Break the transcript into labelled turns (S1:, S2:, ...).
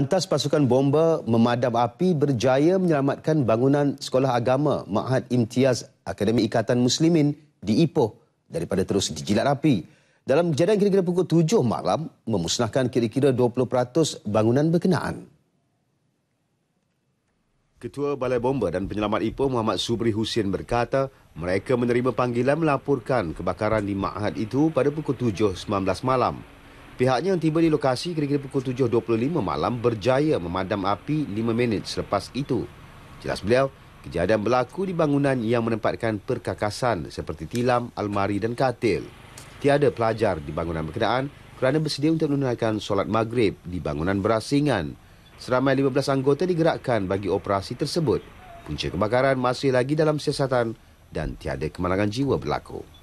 S1: Lantas pasukan bomba memadam api berjaya menyelamatkan bangunan sekolah agama Ma'had Imtiaz Akademi Ikatan Muslimin di Ipoh daripada terus dijilat api. Dalam kejadian kira-kira pukul 7 malam, memusnahkan kira-kira 20% bangunan berkenaan. Ketua Balai Bomba dan Penyelamat Ipoh Muhammad Subri Husin berkata, mereka menerima panggilan melaporkan kebakaran di Ma'had itu pada pukul 7.19 malam. Pihaknya yang tiba di lokasi kira-kira pukul 7.25 malam berjaya memadam api 5 minit selepas itu. Jelas beliau, kejadian berlaku di bangunan yang menempatkan perkakasan seperti tilam, almari dan katil. Tiada pelajar di bangunan berkenaan kerana bersedia untuk menunaikan solat maghrib di bangunan berasingan. Seramai 15 anggota digerakkan bagi operasi tersebut. Punca kebakaran masih lagi dalam siasatan dan tiada kemalangan jiwa berlaku.